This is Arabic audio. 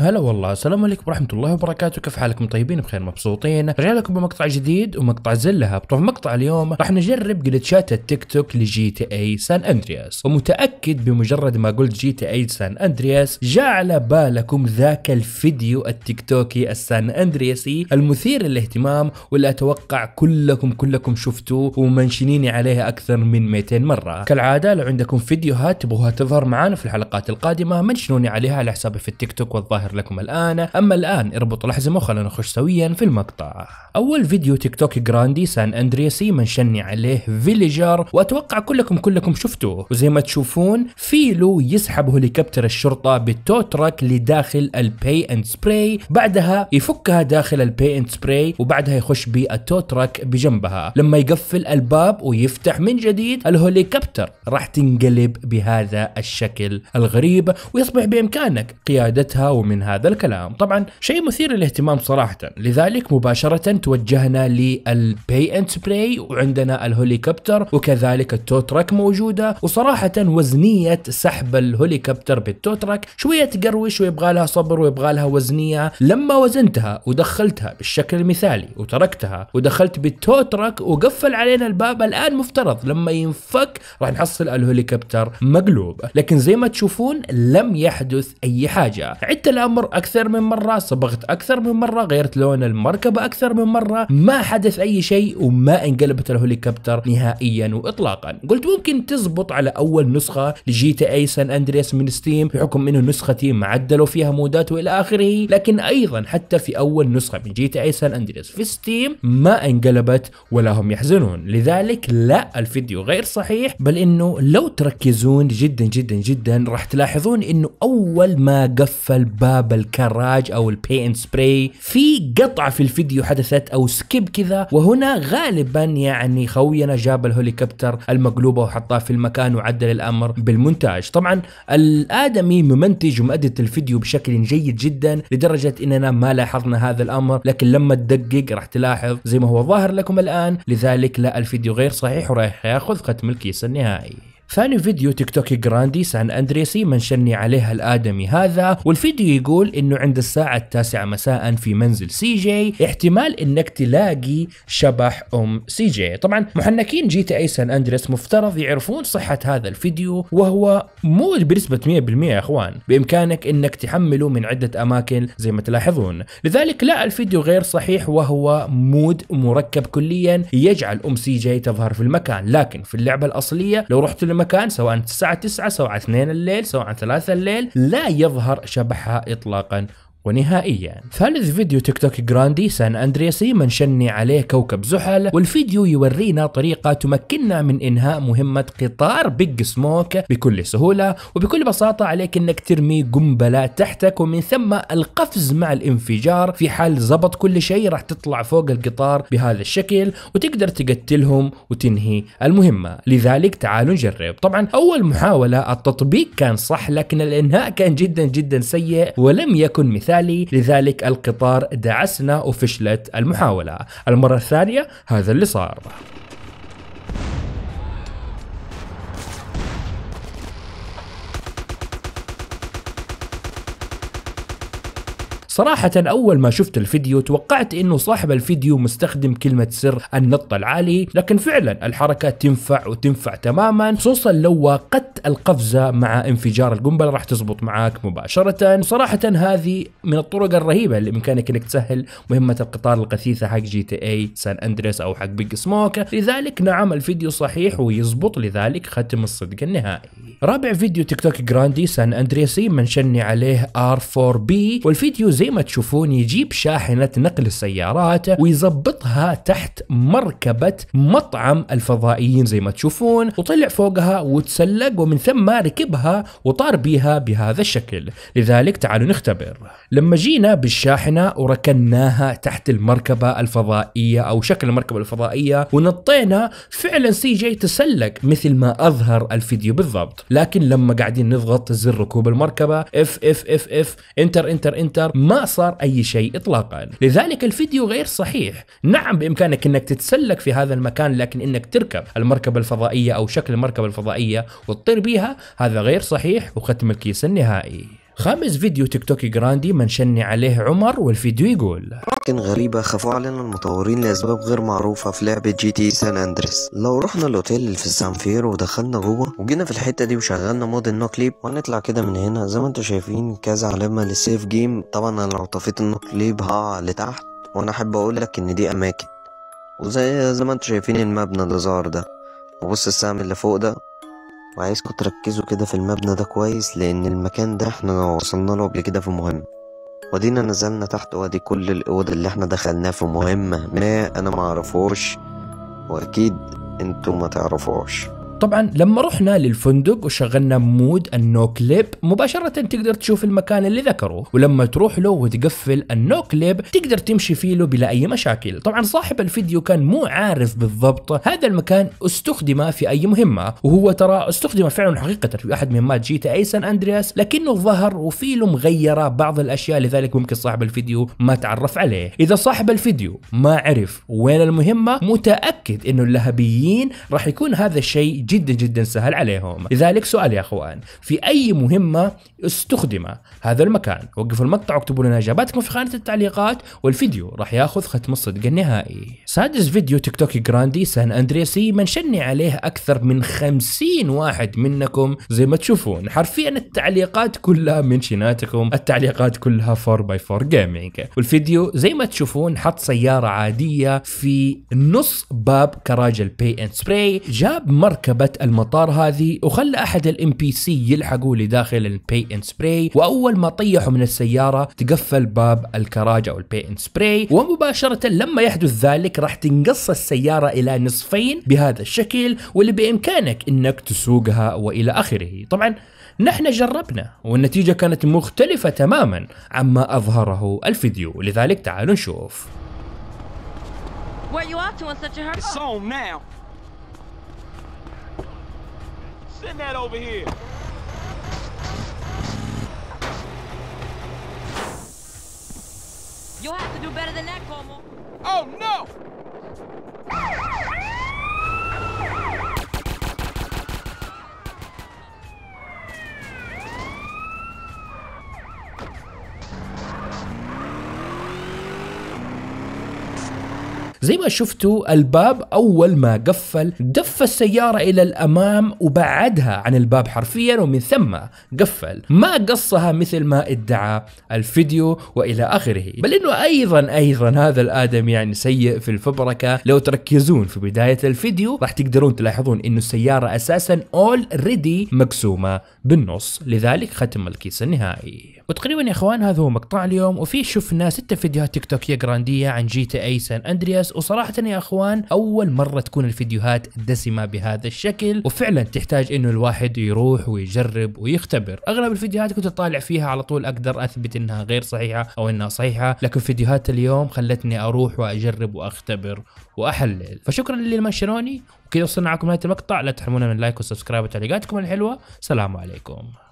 هلا والله السلام عليكم ورحمة الله وبركاته كيف حالكم طيبين بخير مبسوطين رجع لكم بمقطع جديد ومقطع زلها بطبع مقطع اليوم راح نجرب جلتشات التيك توك لجي تي اي سان اندرياس ومتأكد بمجرد ما قلت جي تي اي سان اندرياس جاء على بالكم ذاك الفيديو التيك توكي السان اندرياسي المثير للاهتمام واللي اتوقع كلكم كلكم شفتوه ومنشنيني عليها اكثر من 200 مرة كالعادة لو عندكم فيديوهات تبغوها تظهر معانا في الحلقات القادمة منشنوني عليها على حسابي في التيك توك والظاهر يظهر لكم الآن أما الآن اربطوا الأحزمة وخلونا نخش سويا في المقطع أول فيديو تيك توك جراندي سان أندريسي منشني عليه فيليجر وأتوقع كلكم كلكم شفتوه وزي ما تشوفون فيلو يسحب هليكوبتر الشرطة بالتو تراك لداخل البي اند سبراي بعدها يفكها داخل البي اند سبراي وبعدها يخش بالتو تراك بجنبها لما يقفل الباب ويفتح من جديد الهليكوبتر راح تنقلب بهذا الشكل الغريب ويصبح بإمكانك قيادتها ومن من هذا الكلام طبعا شيء مثير للاهتمام صراحة لذلك مباشرة توجهنا للبي اند سبراي وعندنا الهوليكوبتر وكذلك التو تراك موجودة وصراحة وزنية سحب الهوليكوبتر بالتو تراك شوية تقروش ويبغى لها صبر ويبغى لها وزنية لما وزنتها ودخلتها بالشكل المثالي وتركتها ودخلت بالتو تراك وقفل علينا الباب الآن مفترض لما ينفك راح نحصل الهوليكوبتر مقلوب لكن زي ما تشوفون لم يحدث أي حاجة عدت الأمر أكثر من مرة صبغت أكثر من مرة غيرت لون المركبة أكثر من مرة ما حدث أي شيء وما انقلبت الهليكوبتر نهائيا وإطلاقا قلت ممكن تزبط على أول نسخة لجي تي أي سان أندرياس من ستيم بحكم أنه نسختي معدلوا فيها مودات وإلى آخره لكن أيضا حتى في أول نسخة من جي تي أي سان أندرياس في ستيم ما انقلبت ولا هم يحزنون لذلك لا الفيديو غير صحيح بل أنه لو تركزون جدا جدا جدا راح تلاحظون أنه أول ما قفل باب باب الكراج او البي ان سبراي في قطعه في الفيديو حدثت او سكيب كذا وهنا غالبا يعني خوينا جاب الهليكوبتر المقلوبه وحطها في المكان وعدل الامر بالمونتاج طبعا الادمي ممنتج ومؤدت الفيديو بشكل جيد جدا لدرجه اننا ما لاحظنا هذا الامر لكن لما تدقق راح تلاحظ زي ما هو ظاهر لكم الان لذلك لا الفيديو غير صحيح وراح ياخذ ختم الكيس النهائي ثاني فيديو تيك توكي جراندي سان اندريسي منشني عليها الادمي هذا والفيديو يقول انه عند الساعة التاسعة مساء في منزل سي جي احتمال انك تلاقي شبح ام سي جي طبعا محنكين جي تي اي سان اندريس مفترض يعرفون صحة هذا الفيديو وهو مو بنسبة 100% يا اخوان بامكانك انك تحمله من عدة اماكن زي ما تلاحظون لذلك لا الفيديو غير صحيح وهو مود مركب كليا يجعل ام سي جي تظهر في المكان لكن في اللعبة الاصلية لو رحت مكان سواء الساعة 9 سواء 2 الليل سواء 3 الليل لا يظهر شبحها إطلاقا ونهائيا ثالث فيديو تيك توك جراندي سان أندرياسي منشني عليه كوكب زحل والفيديو يورينا طريقة تمكننا من إنهاء مهمة قطار بيج سموك بكل سهولة وبكل بساطة عليك أنك ترمي قنبلة تحتك ومن ثم القفز مع الانفجار في حال زبط كل شيء راح تطلع فوق القطار بهذا الشكل وتقدر تقتلهم وتنهي المهمة لذلك تعالوا نجرب طبعا أول محاولة التطبيق كان صح لكن الإنهاء كان جدا جدا سيء ولم يكن مثال وبالتالي لذلك القطار دعسنا وفشلت المحاولة المرة الثانية هذا اللي صار صراحة أول ما شفت الفيديو توقعت إنه صاحب الفيديو مستخدم كلمة سر النط العالي لكن فعلا الحركة تنفع وتنفع تماما خصوصا لو وقت القفزة مع انفجار القنبلة راح تزبط معاك مباشرة صراحة هذه من الطرق الرهيبة اللي بإمكانك إنك تسهل مهمة القطار القثيثة حق جي تي اي سان أندريس أو حق بيج سموك لذلك نعم الفيديو صحيح ويزبط لذلك ختم الصدق النهائي رابع فيديو تيك توك جراندي سان أندريسي منشني عليه ار 4 بي والفيديو زي زي ما تشوفون يجيب شاحنة نقل السيارات ويظبطها تحت مركبة مطعم الفضائيين زي ما تشوفون وطلع فوقها وتسلق ومن ثم ركبها وطار بها بهذا الشكل لذلك تعالوا نختبر لما جينا بالشاحنة وركناها تحت المركبة الفضائية أو شكل المركبة الفضائية ونطينا فعلا سي جي تسلق مثل ما أظهر الفيديو بالضبط لكن لما قاعدين نضغط زر ركوب المركبة اف اف اف اف انتر انتر انتر ما صار أي شيء إطلاقا لذلك الفيديو غير صحيح نعم بإمكانك أنك تتسلك في هذا المكان لكن أنك تركب المركبة الفضائية أو شكل المركبة الفضائية وتطير بيها هذا غير صحيح وختم الكيس النهائي خامس فيديو تيك توكي جراندي منشني عليه عمر والفيديو يقول لكن غريبة خافوا علينا المطورين لأسباب غير معروفة في لعبة جي تي سان أندريس لو رحنا الأوتيل اللي في السانفير ودخلنا جوه وجينا في الحتة دي وشغلنا مود النوكليب كليب وهنطلع كده من هنا زي ما انتوا شايفين كذا علامة للسيف جيم طبعا انا لو طفيت النوكليب كليب هقع لتحت وانا احب اقول لك ان دي اماكن وزي زي ما انتوا شايفين المبنى اللي ظهر ده وبص السهم اللي فوق ده وعايزكم تركزوا كده في المبنى ده كويس لان المكان ده احنا وصلنا له قبل كده في مهمة ودينا نزلنا تحت وادي كل الاوض اللي احنا دخلناها في مهمة ما انا معرفوش واكيد انتوا ما تعرفوش طبعا لما رحنا للفندق وشغلنا مود النو كليب مباشرة تقدر تشوف المكان اللي ذكروه ولما تروح له وتقفل النو كليب تقدر تمشي فيه له بلا اي مشاكل طبعا صاحب الفيديو كان مو عارف بالضبط هذا المكان استخدم في اي مهمة وهو ترى استخدم فعلا حقيقة في احد مهمات جيتا اي سان اندرياس لكنه ظهر وفي له مغيرة بعض الاشياء لذلك ممكن صاحب الفيديو ما تعرف عليه اذا صاحب الفيديو ما عرف وين المهمة متأكد انه اللهبيين راح يكون هذا الشيء جدا جدا سهل عليهم لذلك سؤال يا اخوان في اي مهمه استخدم هذا المكان وقفوا المقطع واكتبوا لنا اجاباتكم في خانه التعليقات والفيديو راح ياخذ ختم الصدق النهائي سادس فيديو تيك توك جراندي سان اندريسي منشني عليه اكثر من خمسين واحد منكم زي ما تشوفون حرفيا التعليقات كلها منشناتكم التعليقات كلها 4 x 4 جيمنج والفيديو زي ما تشوفون حط سياره عاديه في نص باب كراج البي اند سبراي جاب مركبه لعبه المطار هذه وخلى احد الام بي سي يلحقوا لداخل البي ان سبراي واول ما طيحوا من السياره تقفل باب الكراج او البي ان سبراي ومباشره لما يحدث ذلك راح تنقص السياره الى نصفين بهذا الشكل واللي بامكانك انك تسوقها والى اخره طبعا نحن جربنا والنتيجه كانت مختلفه تماما عما اظهره الفيديو لذلك تعالوا نشوف you Send that over here. You'll have to do better than that, Como. Oh, no! زي ما شفتوا الباب أول ما قفل دف السيارة إلى الأمام وبعدها عن الباب حرفيا ومن ثم قفل ما قصها مثل ما ادعى الفيديو وإلى آخره بل أنه أيضا أيضا هذا الآدم يعني سيء في الفبركة لو تركزون في بداية الفيديو راح تقدرون تلاحظون أنه السيارة أساسا اولريدي مقسومة بالنص لذلك ختم الكيس النهائي وتقريبا يا اخوان هذا هو مقطع اليوم وفيه شفنا ستة فيديوهات تيك توكية جراندية عن جي تي اي سان اندرياس وصراحة يا اخوان اول مرة تكون الفيديوهات دسمة بهذا الشكل وفعلا تحتاج انه الواحد يروح ويجرب ويختبر اغلب الفيديوهات كنت اطالع فيها على طول اقدر اثبت انها غير صحيحة او انها صحيحة لكن فيديوهات اليوم خلتني اروح واجرب واختبر واحلل فشكرا للي منشروني وكذا وصلنا معكم نهاية المقطع لا تحرمونا من لايك وسبسكرايب وتعليقاتكم الحلوة سلام عليكم